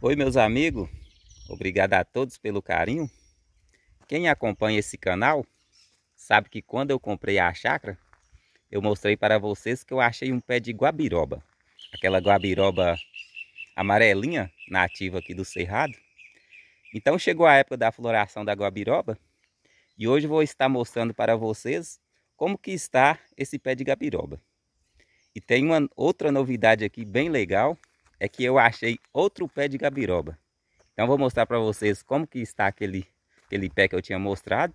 Oi, meus amigos. Obrigado a todos pelo carinho. Quem acompanha esse canal sabe que quando eu comprei a chácara, eu mostrei para vocês que eu achei um pé de guabiroba. Aquela guabiroba amarelinha, nativa aqui do Cerrado. Então chegou a época da floração da guabiroba e hoje vou estar mostrando para vocês como que está esse pé de guabiroba. E tem uma outra novidade aqui bem legal é que eu achei outro pé de gabiroba. Então vou mostrar para vocês como que está aquele, aquele pé que eu tinha mostrado.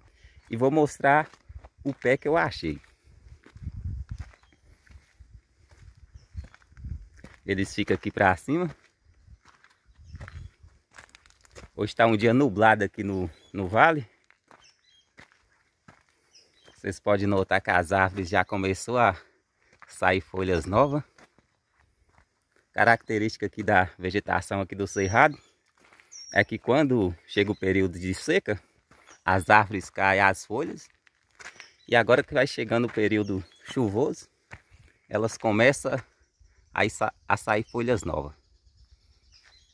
E vou mostrar o pé que eu achei. Eles ficam aqui para cima. Hoje está um dia nublado aqui no, no vale. Vocês podem notar que as árvores já começou a sair folhas novas. Característica aqui da vegetação aqui do cerrado é que quando chega o período de seca, as árvores caem as folhas. E agora que vai chegando o período chuvoso, elas começam a, a sair folhas novas.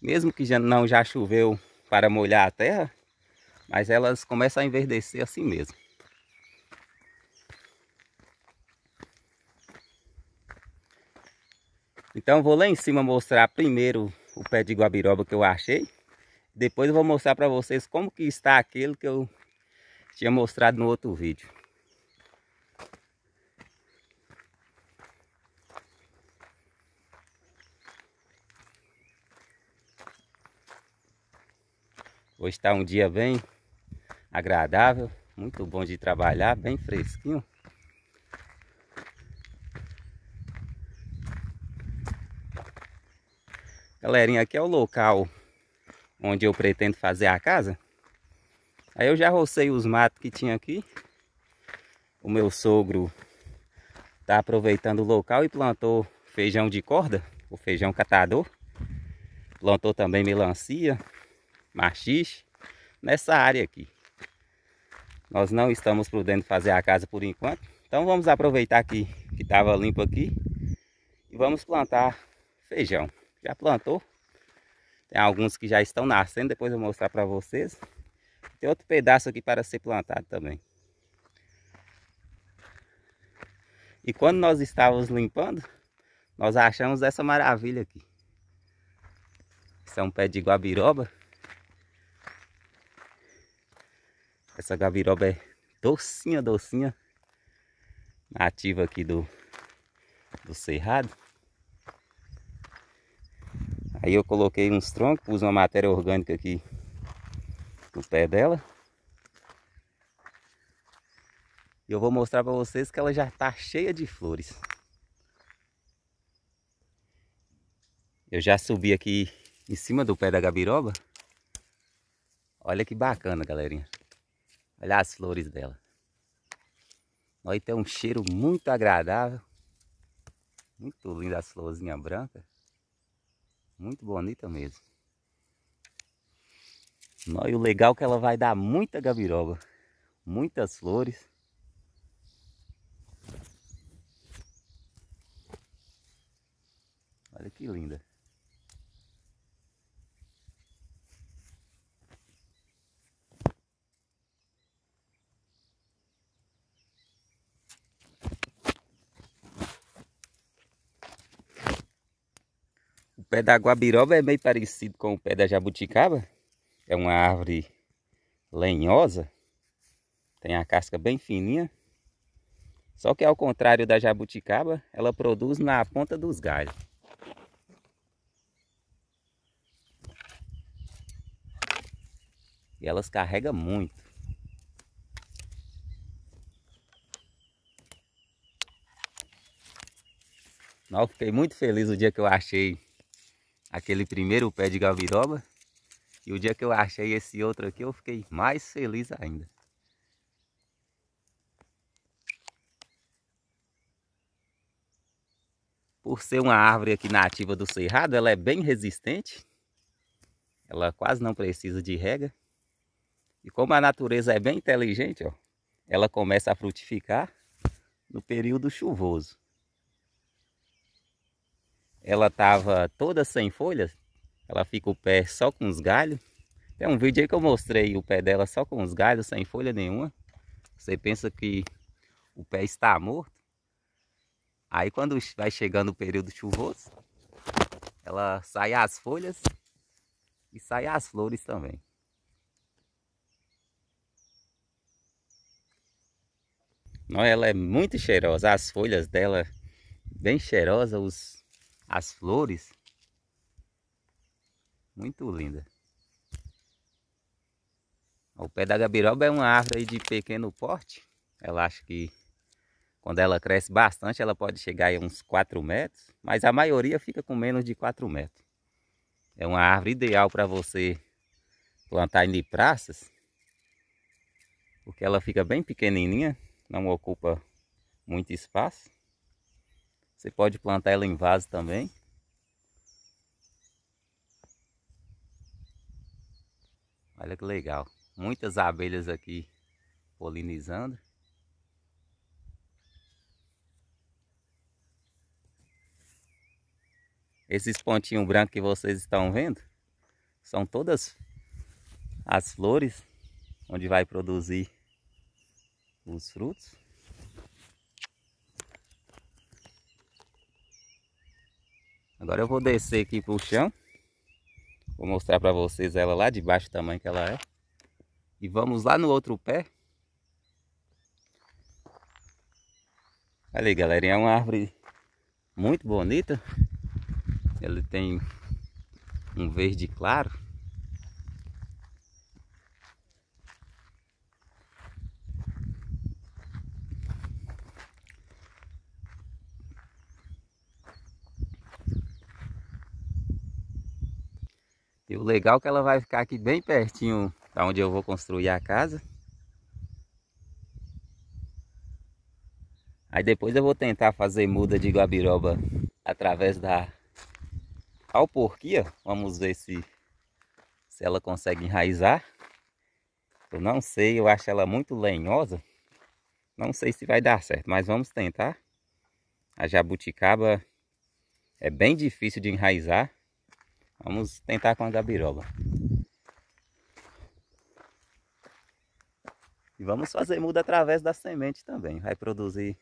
Mesmo que já não já choveu para molhar a terra, mas elas começam a enverdecer assim mesmo. Então vou lá em cima mostrar primeiro o pé de guabiroba que eu achei. Depois eu vou mostrar para vocês como que está aquele que eu tinha mostrado no outro vídeo. Hoje está um dia bem agradável, muito bom de trabalhar, bem fresquinho. Galerinha, aqui é o local onde eu pretendo fazer a casa. Aí eu já rocei os matos que tinha aqui. O meu sogro tá aproveitando o local e plantou feijão de corda, o feijão catador. Plantou também melancia, machixe, nessa área aqui. Nós não estamos podendo fazer a casa por enquanto. Então vamos aproveitar aqui que estava limpo aqui e vamos plantar feijão já plantou. Tem alguns que já estão nascendo, depois eu vou mostrar para vocês. Tem outro pedaço aqui para ser plantado também. E quando nós estávamos limpando, nós achamos essa maravilha aqui. Isso é um pé de guabiroba. Essa guabiroba é docinha, docinha. Nativa aqui do, do cerrado. Aí eu coloquei uns troncos, pus uma matéria orgânica aqui no pé dela. E eu vou mostrar para vocês que ela já está cheia de flores. Eu já subi aqui em cima do pé da gabiroba. Olha que bacana, galerinha. Olha as flores dela. Nós tem um cheiro muito agradável. Muito lindo as florzinhas brancas. Muito bonita mesmo. E o legal é que ela vai dar muita gabiroba. Muitas flores. Olha que linda. pé da guabiroba é meio parecido com o pé da jabuticaba. É uma árvore lenhosa. Tem a casca bem fininha. Só que ao contrário da jabuticaba, ela produz na ponta dos galhos. E elas carregam muito. Não, fiquei muito feliz o dia que eu achei aquele primeiro pé de gabiroba. E o dia que eu achei esse outro aqui, eu fiquei mais feliz ainda. Por ser uma árvore aqui nativa do cerrado, ela é bem resistente. Ela quase não precisa de rega. E como a natureza é bem inteligente, ó, ela começa a frutificar no período chuvoso ela tava toda sem folhas, ela fica o pé só com os galhos. Tem um vídeo aí que eu mostrei o pé dela só com os galhos, sem folha nenhuma. Você pensa que o pé está morto. Aí quando vai chegando o período chuvoso, ela sai as folhas e sai as flores também. Não, ela é muito cheirosa, as folhas dela bem cheirosas os as flores. Muito linda. O pé da gabiroba é uma árvore de pequeno porte. Ela acho que quando ela cresce bastante, ela pode chegar a uns 4 metros, mas a maioria fica com menos de 4 metros. É uma árvore ideal para você plantar em praças, porque ela fica bem pequenininha, não ocupa muito espaço. Você pode plantar ela em vaso também. Olha que legal. Muitas abelhas aqui polinizando. Esses pontinhos brancos que vocês estão vendo são todas as flores onde vai produzir os frutos. Agora eu vou descer aqui pro chão. Vou mostrar para vocês ela lá de baixo, o tamanho que ela é. E vamos lá no outro pé. Olha aí, galerinha, é uma árvore muito bonita. Ela tem um verde claro. E o legal é que ela vai ficar aqui bem pertinho da onde eu vou construir a casa. Aí depois eu vou tentar fazer muda de guabiroba através da alporquia. Vamos ver se, se ela consegue enraizar. Eu não sei, eu acho ela muito lenhosa. Não sei se vai dar certo, mas vamos tentar. A jabuticaba é bem difícil de enraizar. Vamos tentar com a gabiroba. E vamos fazer muda através da semente também. Vai produzir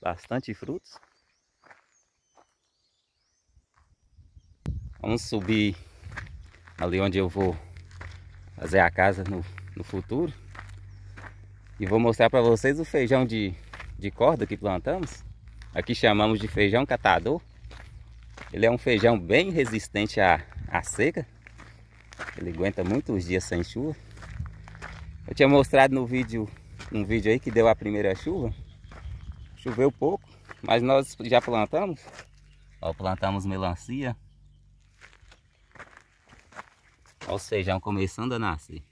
bastante frutos. Vamos subir ali onde eu vou fazer a casa no, no futuro. E vou mostrar para vocês o feijão de, de corda que plantamos. Aqui chamamos de feijão catador. Ele é um feijão bem resistente à, à seca. Ele aguenta muitos dias sem chuva. Eu tinha mostrado no vídeo, um vídeo aí que deu a primeira chuva. Choveu pouco, mas nós já plantamos. Ó, plantamos melancia. Ó o feijão começando a nascer.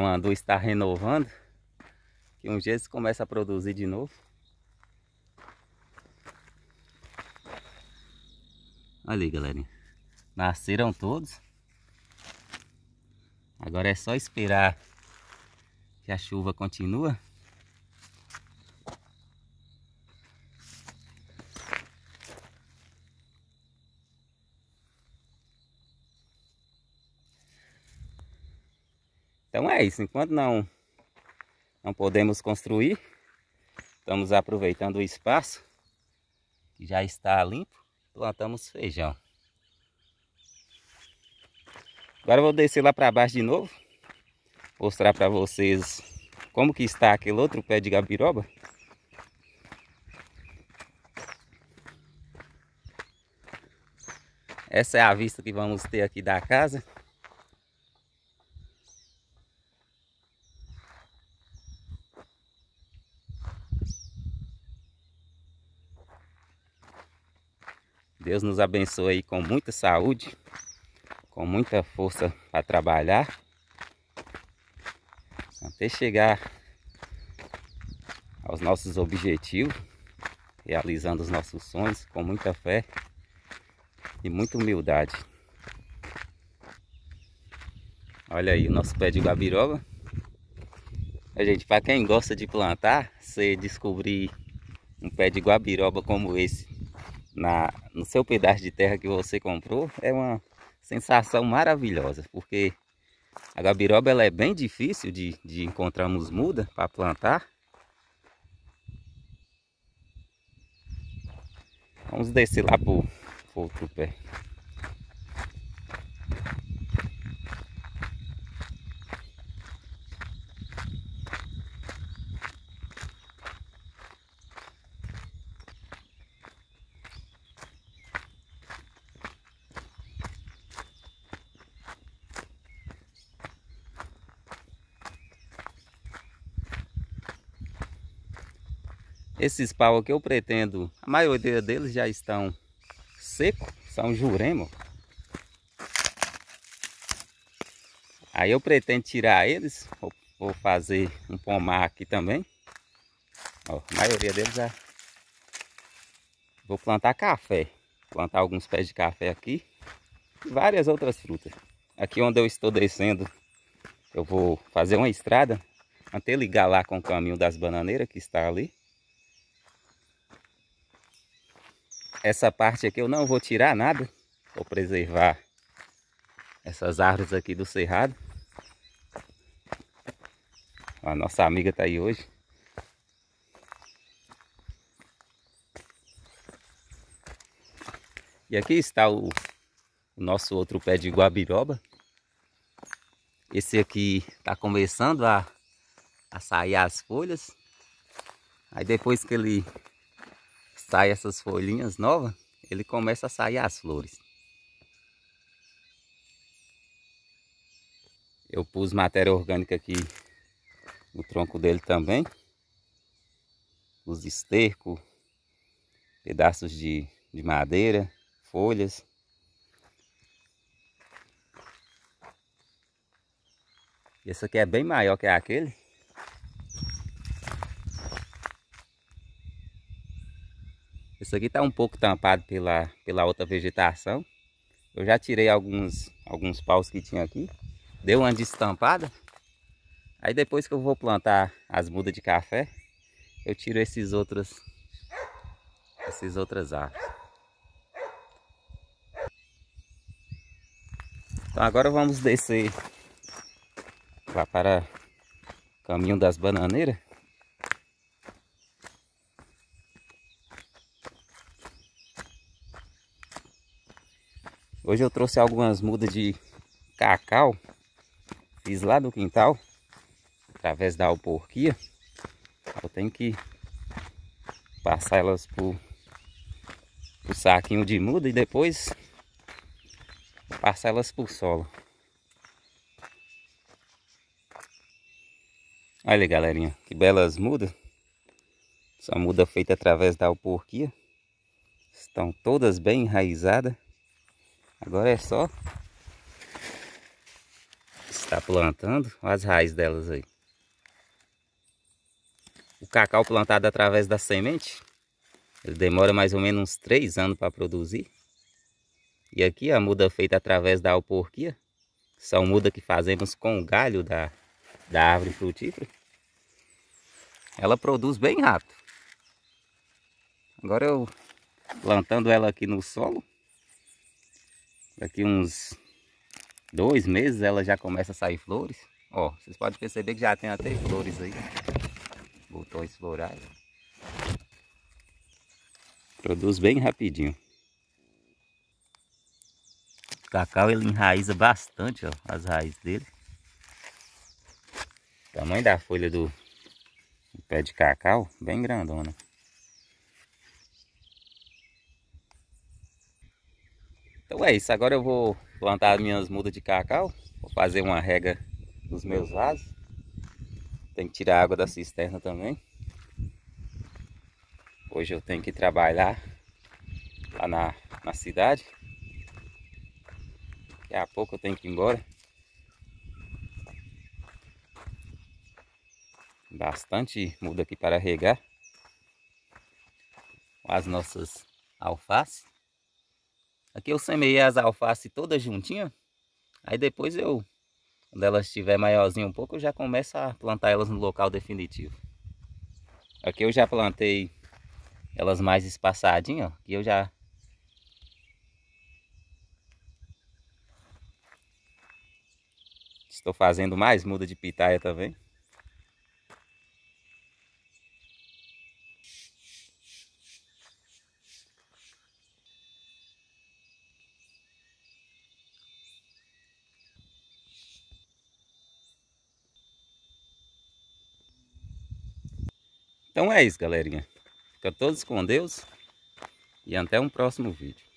mandou estar renovando. Que um dia começa a produzir de novo. Olha aí, galerinha. Nasceram todos. Agora é só esperar que a chuva continua. Então é isso, enquanto não, não podemos construir, estamos aproveitando o espaço que já está limpo, plantamos feijão. Agora eu vou descer lá para baixo de novo, mostrar para vocês como que está aquele outro pé de gabiroba. Essa é a vista que vamos ter aqui da casa. Deus nos abençoe aí com muita saúde, com muita força para trabalhar. Até chegar aos nossos objetivos, realizando os nossos sonhos com muita fé e muita humildade. Olha aí o nosso pé de gabiroba. Gente, para quem gosta de plantar, você descobrir um pé de guabiroba como esse na, no seu pedaço de terra que você comprou é uma sensação maravilhosa, porque a gabiroba ela é bem difícil de, de encontrarmos muda para plantar. Vamos descer lá para o outro pé. Esses pau aqui eu pretendo, a maioria deles já estão seco, são jurema. Aí eu pretendo tirar eles, vou fazer um pomar aqui também. Ó, a maioria deles já. Vou plantar café, plantar alguns pés de café aqui e várias outras frutas. Aqui onde eu estou descendo, eu vou fazer uma estrada, até ligar lá com o caminho das bananeiras que está ali. essa parte aqui eu não vou tirar nada. Vou preservar essas árvores aqui do cerrado. A nossa amiga está aí hoje. E aqui está o, o nosso outro pé de guabiroba. Esse aqui está começando a, a sair as folhas. Aí depois que ele sai essas folhinhas novas, ele começa a sair as flores. Eu pus matéria orgânica aqui no tronco dele também. Os esterco, pedaços de, de madeira, folhas. Esse aqui é bem maior que aquele. Isso aqui está um pouco tampado pela, pela outra vegetação. Eu já tirei alguns, alguns paus que tinha aqui. Deu uma destampada. Aí depois que eu vou plantar as mudas de café, eu tiro esses outros, essas outras árvores. Então agora vamos descer lá para o caminho das bananeiras. Hoje eu trouxe algumas mudas de cacau. Fiz lá do quintal. Através da alporquia. Eu tenho que passar elas por o saquinho de muda e depois passar elas por solo. Olha aí, galerinha, que belas mudas. Essa muda feita através da alporquia. Estão todas bem enraizadas. Agora é só está plantando as raízes delas aí. O cacau plantado através da semente, ele demora mais ou menos uns três anos para produzir. E aqui a muda feita através da alporquia, são muda que fazemos com o galho da, da árvore frutífera. Ela produz bem rápido. Agora eu plantando ela aqui no solo, Daqui uns dois meses ela já começa a sair flores. Ó, vocês podem perceber que já tem até flores aí. Botões florais. Produz bem rapidinho. O cacau ele enraiza bastante, ó, as raízes dele. O tamanho da folha do, do pé de cacau, bem grandona. Então é isso, agora eu vou plantar minhas mudas de cacau, vou fazer uma rega dos meus vasos. Tem que tirar a água da cisterna também. Hoje eu tenho que trabalhar lá na, na cidade. Daqui a pouco eu tenho que ir embora. Bastante muda aqui para regar. As nossas alfaces. Aqui eu semeei as alfaces todas juntinhas. Aí depois eu, quando elas estiver maiorzinho um pouco, eu já começo a plantar elas no local definitivo. Aqui eu já plantei elas mais espaçadinhas, ó. Aqui eu já... Estou fazendo mais muda de pitaia também. Então é isso, galerinha. Fica todos com Deus e até um próximo vídeo.